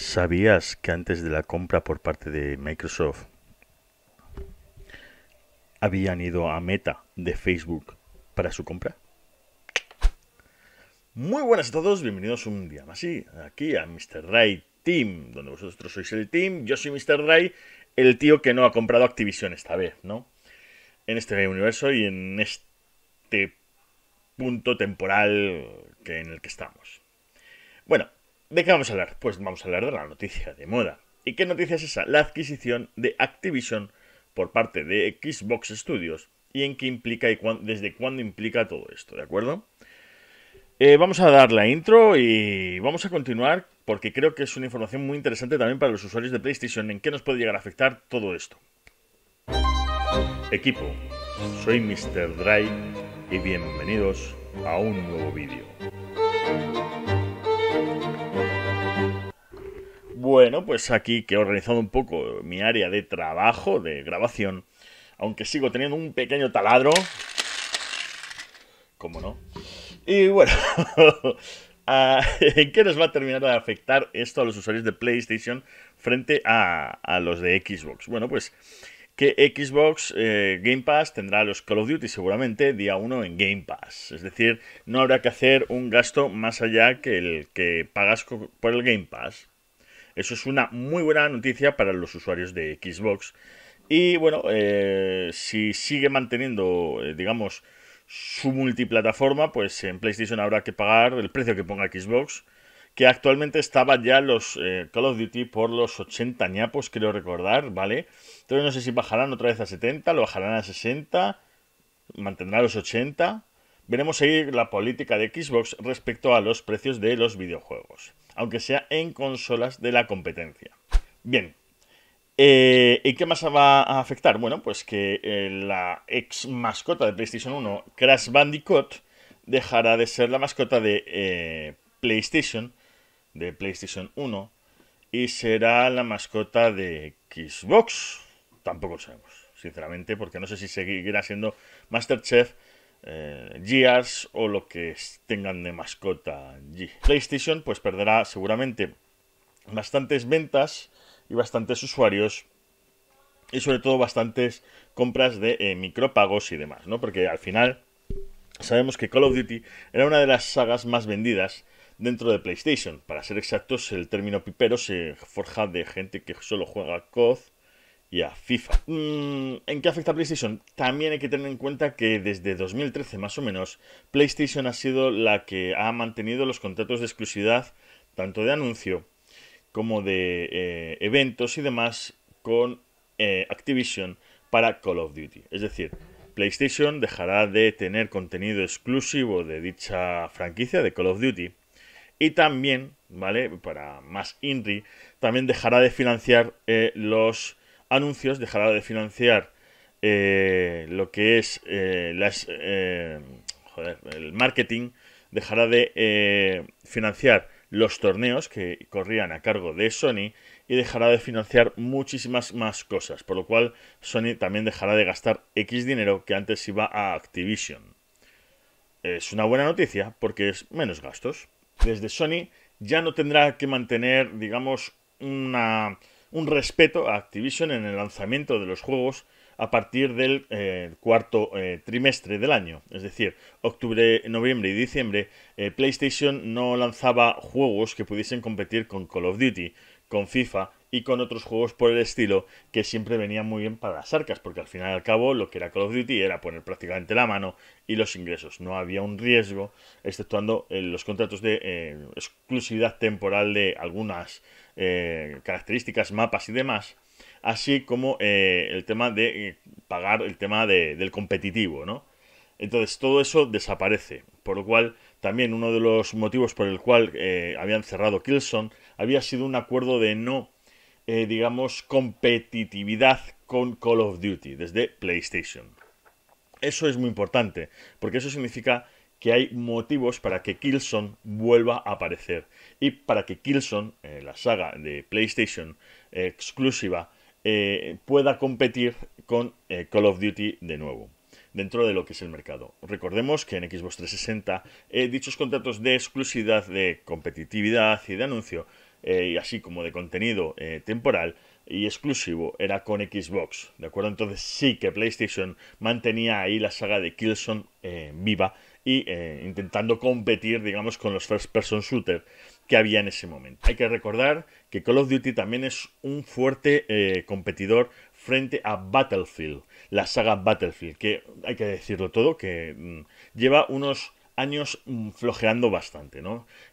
¿Sabías que antes de la compra por parte de Microsoft habían ido a Meta de Facebook para su compra? Muy buenas a todos, bienvenidos un día más Y aquí a Mr. Ray Team, donde vosotros sois el team, yo soy Mr. Ray, el tío que no ha comprado Activision esta vez, ¿no? En este universo y en este punto temporal que en el que estamos. Bueno, ¿De qué vamos a hablar? Pues vamos a hablar de la noticia de moda. ¿Y qué noticia es esa? La adquisición de Activision por parte de Xbox Studios y en qué implica y desde cuándo implica todo esto, ¿de acuerdo? Eh, vamos a dar la intro y vamos a continuar porque creo que es una información muy interesante también para los usuarios de PlayStation en qué nos puede llegar a afectar todo esto. Equipo, soy Mr. Dry y bienvenidos a un nuevo vídeo. Bueno, pues aquí que he organizado un poco mi área de trabajo, de grabación, aunque sigo teniendo un pequeño taladro, ¿cómo no? Y bueno, ah, ¿en qué nos va a terminar de afectar esto a los usuarios de PlayStation frente a, los de Xbox? Bueno, pues que Xbox eh, Game Pass tendrá los Call of Duty seguramente día 1 en Game Pass. Es decir, no habrá que hacer un gasto más allá que el que pagas por el Game Pass. Eso es una muy buena noticia para los usuarios de Xbox. Y bueno, eh, si sigue manteniendo, eh, digamos, su multiplataforma, pues en PlayStation habrá que pagar el precio que ponga Xbox, que actualmente estaba ya los eh, Call of Duty por los 80 ñapos, creo recordar, ¿vale? Entonces no sé si bajarán otra vez a 70, lo bajarán a 60, mantendrá los 80. Veremos seguir la política de Xbox respecto a los precios de los videojuegos aunque sea en consolas de la competencia. Bien, eh, ¿Y qué más va a afectar? Bueno, pues que eh, la ex mascota de PlayStation 1, Crash Bandicoot, dejará de ser la mascota de eh, PlayStation, de PlayStation 1, y será la mascota de Xbox. Tampoco lo sabemos, sinceramente, porque no sé si seguirá siendo Masterchef eh, Gears o lo que tengan de mascota G. PlayStation pues perderá seguramente bastantes ventas y bastantes usuarios y sobre todo bastantes compras de micrópagos eh, micropagos y demás, ¿no? Porque al final sabemos que Call of Duty era una de las sagas más vendidas dentro de PlayStation. Para ser exactos, el término pipero se forja de gente que solo juega COD y FIFA. Mm, ¿En qué afecta PlayStation? También hay que tener en cuenta que desde 2013 más o menos, PlayStation ha sido la que ha mantenido los contratos de exclusividad, tanto de anuncio como de eh, eventos y demás, con eh, Activision para Call of Duty. Es decir, PlayStation dejará de tener contenido exclusivo de dicha franquicia de Call of Duty y también, ¿vale? Para más INRI, también dejará de financiar eh, los anuncios dejará de financiar eh, lo que es eh, eh, el marketing, dejará de financiar los torneos que corrían a cargo de Sony y dejará de financiar muchísimas más cosas, por lo cual Sony también dejará de gastar X dinero que antes iba a Activision. Es una buena noticia porque es menos gastos. Desde Sony ya no tendrá que mantener, digamos, una un respeto a Activision en el lanzamiento de los juegos a partir del eh, cuarto eh, trimestre del año. Es decir, octubre, noviembre y diciembre, eh, PlayStation no lanzaba juegos que pudiesen competir con Call of Duty, con FIFA, y con otros juegos por el estilo que siempre venían muy bien para las arcas, porque al final y al cabo lo que era Call of Duty era poner prácticamente la mano y los ingresos. No había un riesgo, exceptuando eh, los contratos de eh, exclusividad temporal de algunas eh, características, mapas y demás, así como el tema de pagar el tema del competitivo, ¿no? Entonces todo eso desaparece, por lo cual también uno de los motivos por el cual habían cerrado Kilson había sido un acuerdo de no eh, digamos, competitividad con Call of Duty desde PlayStation. Eso es muy importante, porque eso significa que hay motivos para que Killzone vuelva a aparecer y para que Killzone, eh, la saga de PlayStation eh, exclusiva, pueda competir con Call of Duty de nuevo dentro de lo que es el mercado. Recordemos que en Xbox 360 dichos contratos de exclusividad, de competitividad y de anuncio eh, y así como de contenido eh, temporal y exclusivo era con Xbox, ¿de acuerdo? Entonces sí que PlayStation mantenía ahí la saga de Killzone eh, viva y intentando competir, digamos, con los first person shooter que había en ese momento. Hay que recordar que Call of Duty también es un fuerte competidor frente a Battlefield, la saga Battlefield, que hay que decirlo todo, que mm, lleva unos años mm, flojeando bastante,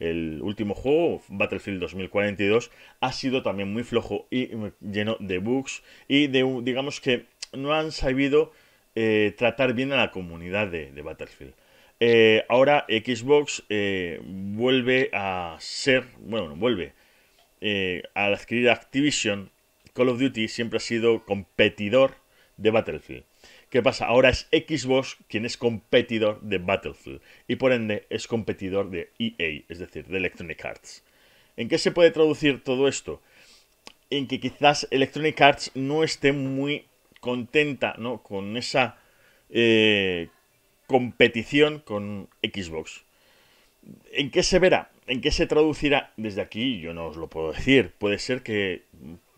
El último juego, Battlefield 2042, ha sido también muy flojo y mm, lleno de bugs y de, digamos que no han sabido eh, tratar bien a la comunidad de, Battlefield. Eh, ahora Xbox eh, vuelve a ser, bueno, vuelve al adquirir Activision, Call of Duty siempre ha sido competidor de Battlefield. ¿Qué pasa? Ahora es Xbox quien es competidor de Battlefield y por ende es competidor de EA, es decir, de Electronic Arts. ¿En qué se puede traducir todo esto? En que quizás Electronic Arts no esté muy contenta con esa eh, competición con Xbox. ¿En qué se verá? ¿En qué se traducirá? Desde aquí yo no os lo puedo decir. Puede ser que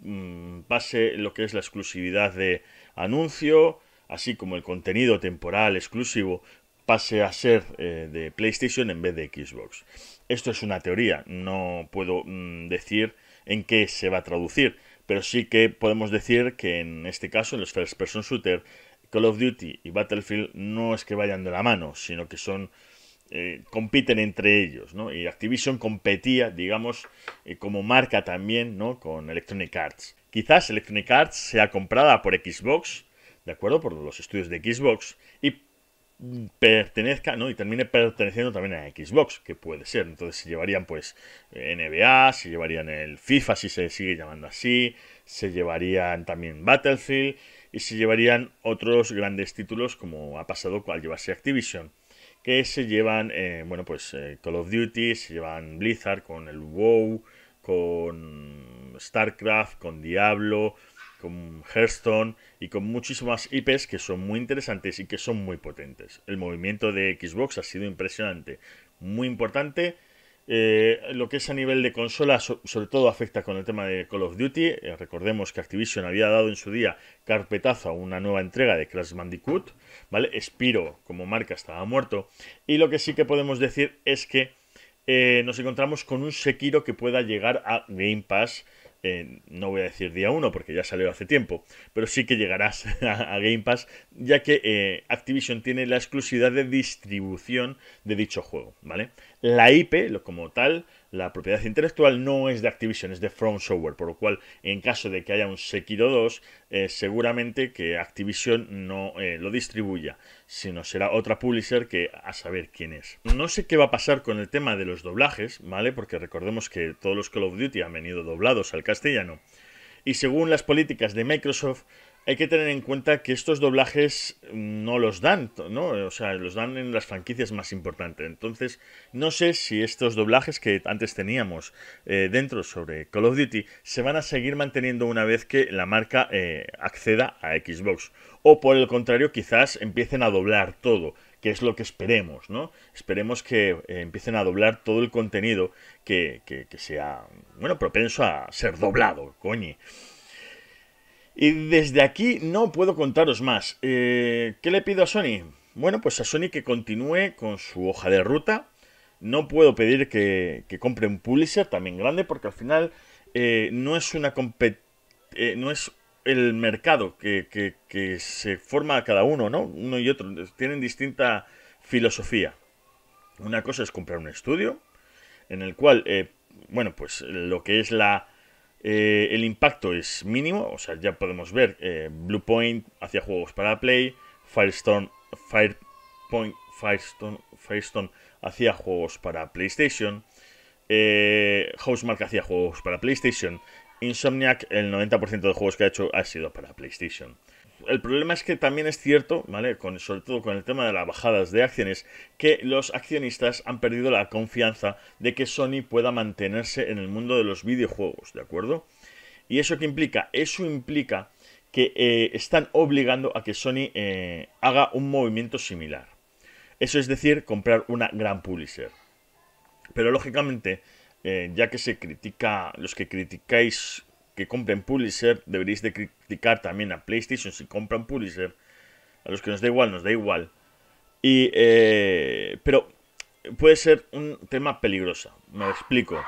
mm, pase lo que es la exclusividad de anuncio, así como el contenido temporal exclusivo, pase a ser eh, de PlayStation en vez de Xbox. Esto es una teoría, no puedo mm, decir en qué se va a traducir, pero sí que podemos decir que en este caso, en los First Person Shooter, Call of Duty y Battlefield no es que vayan de la mano, sino que son eh, compiten entre ellos, Y Activision competía, digamos, eh, como marca también, ¿no? Con Electronic Arts. Quizás Electronic Arts sea comprada por Xbox ¿de acuerdo? Por los estudios de Xbox y pertenezca, ¿no? Y termine perteneciendo también a Xbox, que puede ser. Entonces se llevarían pues NBA, se llevarían el FIFA, si se sigue llamando así, se llevarían también Battlefield y se llevarían otros grandes títulos como ha pasado al llevarse Activision que se llevan, eh, bueno, pues eh, Call of Duty, se llevan Blizzard con el WoW, con StarCraft, con Diablo, con Hearthstone y con muchísimas IPs que son muy interesantes y que son muy potentes. El movimiento de Xbox ha sido impresionante, muy importante. Eh, lo que es a nivel de consola, sobre todo afecta con el tema de Call of Duty. Eh, recordemos que Activision había dado en su día carpetazo a una nueva entrega de Crash Bandicoot. ¿vale? Spiro, como marca, estaba muerto. Y lo que sí que podemos decir es que eh, nos encontramos con un Sekiro que pueda llegar a Game Pass no voy a decir día 1 porque ya salió hace tiempo, pero sí que llegarás a, Game Pass, ya que eh, Activision tiene la exclusividad de distribución de dicho juego, ¿vale? La IP, como tal, la propiedad intelectual no es de Activision, es de From Software, por lo cual en caso de que haya un Sekiro 2, eh, seguramente que Activision no eh, lo distribuya, sino será otra publisher que a saber quién es. No sé qué va a pasar con el tema de los doblajes, ¿vale? Porque recordemos que todos los Call of Duty han venido doblados al castellano. Y según las políticas de Microsoft, hay que tener en cuenta que estos doblajes mm, no los dan, ¿no? O sea, los dan en las franquicias más importantes. Entonces, no sé si estos doblajes que antes teníamos eh, dentro sobre Call of Duty se van a seguir manteniendo una vez que la marca eh, acceda a Xbox. O por el contrario, quizás empiecen a doblar todo que es lo que esperemos, ¿no? Esperemos que eh, empiecen a doblar todo el contenido que, que sea, bueno, propenso a ser doblado, coño. Y desde aquí no puedo contaros más. Eh, ¿Qué le pido a Sony? Bueno, pues a Sony que continúe con su hoja de ruta. No puedo pedir que, compre un publisher también grande porque al final eh, no es una eh, no es el mercado que, que, se forma cada uno, ¿no? Uno y otro tienen distinta filosofía. Una cosa es comprar un estudio en el cual, bueno, pues lo que es la, eh, el impacto es mínimo, o sea, ya podemos ver eh, Bluepoint hacia juegos para Play, Firestone, hacía juegos para PlayStation, eh, Housemark hacia juegos para PlayStation, Insomniac, el 90% de juegos que ha hecho ha sido para PlayStation el problema es que también es cierto, ¿vale? sobre todo con el tema de las bajadas de acciones, que los accionistas han perdido la confianza de que Sony pueda mantenerse en el mundo de los videojuegos, ¿de acuerdo? ¿Y eso qué implica? Eso implica que eh, están obligando a que Sony eh, haga un movimiento similar. Eso es decir, comprar una gran publisher. Pero lógicamente, eh, ya que se critica, los que criticáis que compren Publisher, deberéis de criticar también a PlayStation si compran Publisher. A los que nos da igual, nos da igual. Y, eh, pero puede ser un tema peligroso, me explico.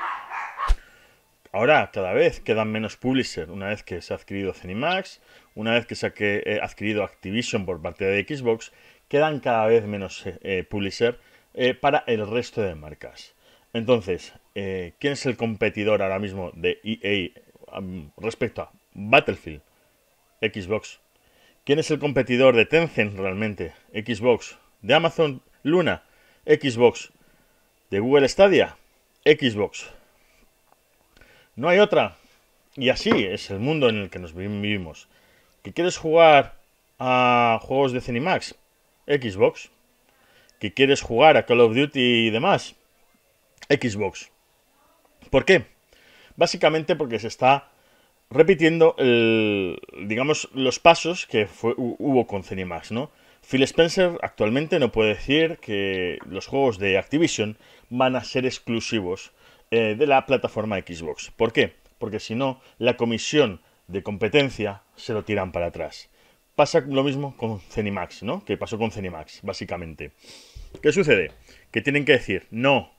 Ahora, cada vez quedan menos Publisher. Una vez que se ha adquirido Cinemax, una vez que se ha eh, adquirido Activision por parte de Xbox, quedan cada vez menos eh, Publisher para el resto de marcas. Entonces, ¿quién es el competidor ahora mismo de EA respecto a Battlefield, Xbox. ¿Quién es el competidor de Tencent realmente? Xbox. ¿De Amazon Luna? Xbox. ¿De Google Stadia? Xbox. No hay otra. Y así es el mundo en el que nos vivimos. ¿Que quieres jugar a juegos de Cinemax? Xbox. ¿Que quieres jugar a Call of Duty y demás? Xbox. ¿Por qué? Básicamente porque se está repitiendo, digamos, los pasos que hubo con Cinemax, ¿no? Phil Spencer actualmente no puede decir que los juegos de Activision van a ser exclusivos eh, de la plataforma Xbox. ¿Por qué? Porque si no, la comisión de competencia se lo tiran para atrás. Pasa lo mismo con Cinemax, ¿no? Que pasó con Cinemax, básicamente. ¿Qué sucede? Que tienen que decir, no,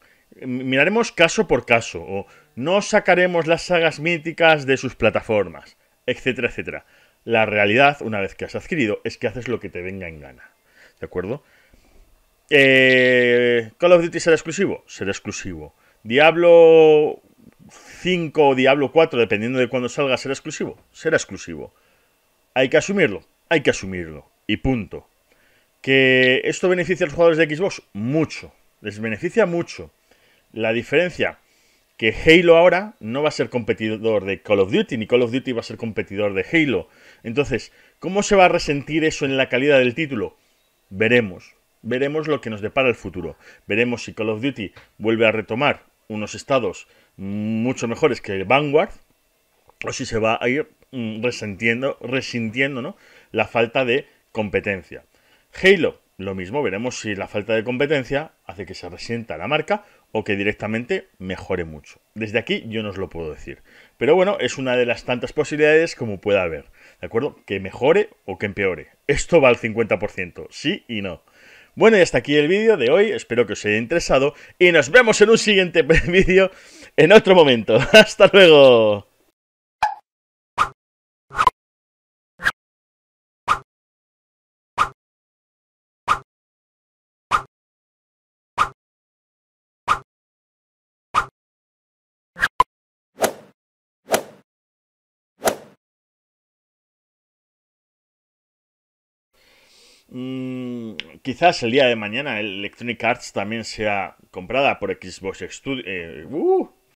miraremos caso por caso, o no sacaremos las sagas míticas de sus plataformas, etcétera, etcétera. La realidad, una vez que has adquirido, es que haces lo que te venga en gana. ¿De acuerdo? Eh, Call of Duty será exclusivo, será exclusivo. Diablo 5 o Diablo 4, dependiendo de cuándo salga, será exclusivo, será exclusivo. Hay que asumirlo, hay que asumirlo. Y punto. ¿Que esto beneficia a los jugadores de Xbox? Mucho. Les beneficia mucho. La diferencia, que Halo ahora no va a ser competidor de Call of Duty, ni Call of Duty va a ser competidor de Halo. Entonces, ¿cómo se va a resentir eso en la calidad del título? Veremos. Veremos lo que nos depara el futuro. Veremos si Call of Duty vuelve a retomar unos estados mucho mejores que Vanguard, o si se va a ir mm, resentiendo, resintiendo ¿no? la falta de competencia. Halo, lo mismo, veremos si la falta de competencia hace que se resienta la marca o que directamente mejore mucho. Desde aquí yo no os lo puedo decir. Pero bueno, es una de las tantas posibilidades como pueda haber. ¿De acuerdo? Que mejore o que empeore. Esto va al 50%, sí y no. Bueno, y hasta aquí el vídeo de hoy. Espero que os haya interesado. Y nos vemos en un siguiente vídeo en otro momento. ¡Hasta luego! Mm, quizás el día de mañana Electronic Arts también sea comprada por Xbox Studio. Eh, uh,